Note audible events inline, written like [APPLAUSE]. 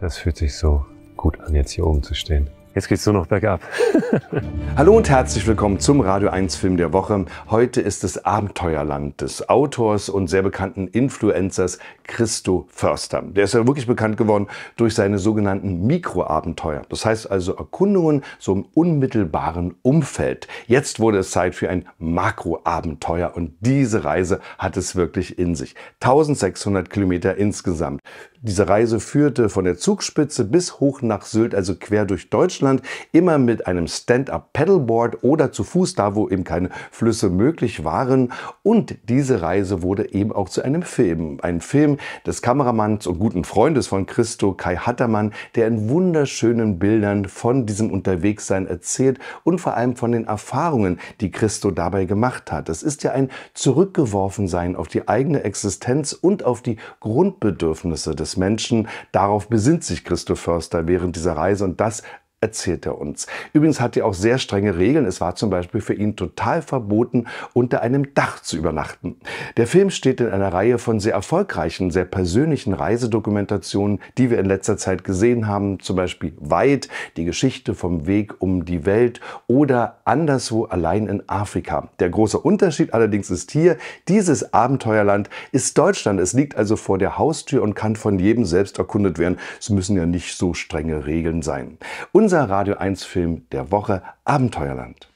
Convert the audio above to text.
Das fühlt sich so gut an, jetzt hier oben zu stehen. Jetzt geht's nur noch bergab. [LAUGHS] Hallo und herzlich willkommen zum Radio 1 Film der Woche. Heute ist es Abenteuerland des Autors und sehr bekannten Influencers Christo Förster. Der ist ja wirklich bekannt geworden durch seine sogenannten Mikroabenteuer. Das heißt also Erkundungen so im unmittelbaren Umfeld. Jetzt wurde es Zeit für ein Makroabenteuer und diese Reise hat es wirklich in sich. 1600 Kilometer insgesamt. Diese Reise führte von der Zugspitze bis hoch nach Sylt, also quer durch Deutschland, immer mit einem Stand-up-Pedalboard oder zu Fuß, da wo eben keine Flüsse möglich waren. Und diese Reise wurde eben auch zu einem Film. Ein Film des Kameramanns und guten Freundes von Christo, Kai Hattermann, der in wunderschönen Bildern von diesem Unterwegssein erzählt und vor allem von den Erfahrungen, die Christo dabei gemacht hat. Es ist ja ein Zurückgeworfensein auf die eigene Existenz und auf die Grundbedürfnisse des des Menschen. Darauf besinnt sich Christoph Förster während dieser Reise und das erzählt er uns. Übrigens hat er auch sehr strenge Regeln. Es war zum Beispiel für ihn total verboten, unter einem Dach zu übernachten. Der Film steht in einer Reihe von sehr erfolgreichen, sehr persönlichen Reisedokumentationen, die wir in letzter Zeit gesehen haben. Zum Beispiel Weit, die Geschichte vom Weg um die Welt oder Anderswo allein in Afrika. Der große Unterschied allerdings ist hier, dieses Abenteuerland ist Deutschland. Es liegt also vor der Haustür und kann von jedem selbst erkundet werden. Es müssen ja nicht so strenge Regeln sein. Unser unser Radio 1 Film der Woche Abenteuerland.